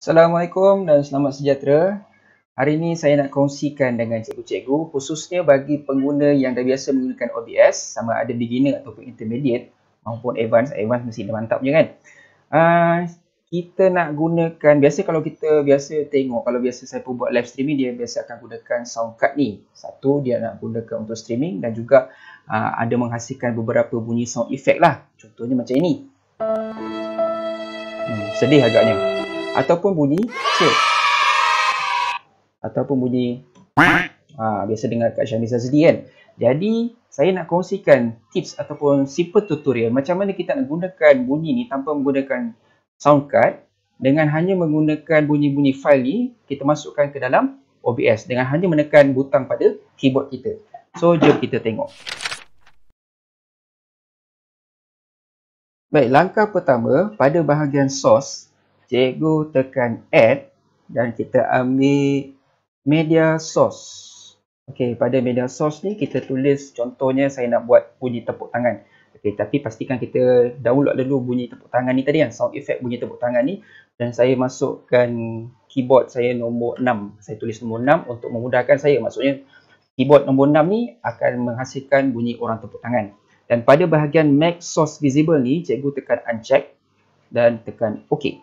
Assalamualaikum dan selamat sejahtera. Hari ini saya nak kongsikan dengan cikgu-cikgu khususnya bagi pengguna yang dah biasa menggunakan OBS sama ada beginner ataupun intermediate maupun advance. Advance mesti dah mantap je kan. Uh, kita nak gunakan, biasa kalau kita biasa tengok, kalau biasa saya pun buat live streaming dia biasa akan gunakan sound card ni. Satu dia nak gunakan untuk streaming dan juga uh, ada menghasilkan beberapa bunyi sound effect lah. Contohnya macam ini. Hmm, sedih agaknya ataupun bunyi chirp ataupun bunyi ha, biasa dengar kat Syamisa sedih kan jadi saya nak kongsikan tips ataupun simple tutorial macam mana kita nak gunakan bunyi ni tanpa menggunakan sound card dengan hanya menggunakan bunyi-bunyi file ni kita masukkan ke dalam OBS dengan hanya menekan butang pada keyboard kita so jom kita tengok Baik, langkah pertama pada bahagian source cikgu tekan add dan kita ambil media source. Okey, pada media source ni kita tulis contohnya saya nak buat bunyi tepuk tangan. Okey, tapi pastikan kita download dulu bunyi tepuk tangan ni tadi kan, sound effect bunyi tepuk tangan ni dan saya masukkan keyboard saya nombor 6. Saya tulis nombor 6 untuk memudahkan saya. Maksudnya keyboard nombor 6 ni akan menghasilkan bunyi orang tepuk tangan. Dan pada bahagian max source visible ni, cikgu tekan uncheck dan tekan OK.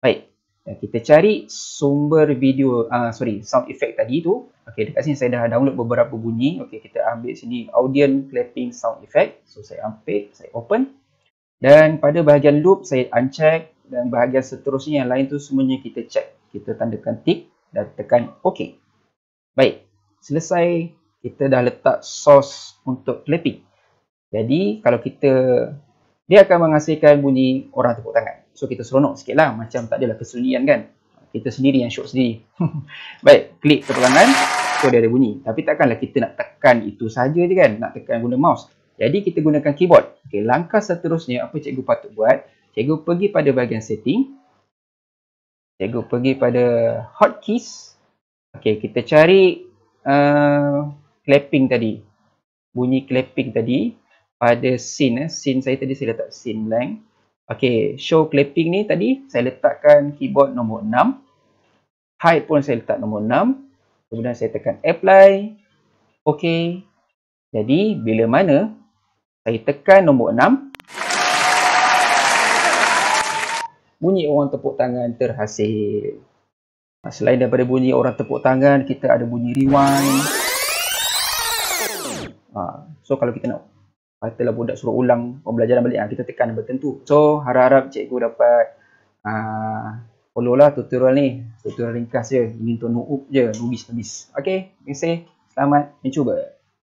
Baik. Kita cari sumber video, uh, sorry, sound effect tadi tu. Okey, dekat sini saya dah download beberapa bunyi. Okey, kita ambil sini audience clapping sound effect. So, saya ambil, saya open. Dan pada bahagian loop, saya uncheck. Dan bahagian seterusnya yang lain tu semuanya kita check. Kita tandakan tick dan tekan OK. Baik, selesai kita dah letak source untuk clapping. Jadi, kalau kita, dia akan menghasilkan bunyi orang tepuk tangan. So kita seronok sikit lah macam tak adalah kesunyian kan Kita sendiri yang syok sendiri Baik, klik keterangan So dia ada bunyi Tapi takkanlah kita nak tekan itu saja je kan Nak tekan guna mouse Jadi kita gunakan keyboard okay, Langkah seterusnya apa cikgu patut buat Cikgu pergi pada bahagian setting Cikgu pergi pada hotkeys Okay, kita cari uh, clapping tadi Bunyi clapping tadi Pada scene, eh. scene saya tadi saya letak scene blank Okey, show clipping ni tadi saya letakkan keyboard nombor 6. Height pun saya letak nombor 6. Kemudian saya tekan apply. Okey. Jadi bila mana saya tekan nombor 6 bunyi orang tepuk tangan terhasil. Selain daripada bunyi orang tepuk tangan, kita ada bunyi rewind. Ha, so kalau kita nak Patutlah budak suruh ulang pembelajaran balik. Ha, kita tekan button tu. So, harap-harap cikgu dapat uh, follow lah tutorial ni. Tutorial ringkas je. Ini untuk no up je. Nubis-nubis. Okay. Terima kasih. Selamat mencuba.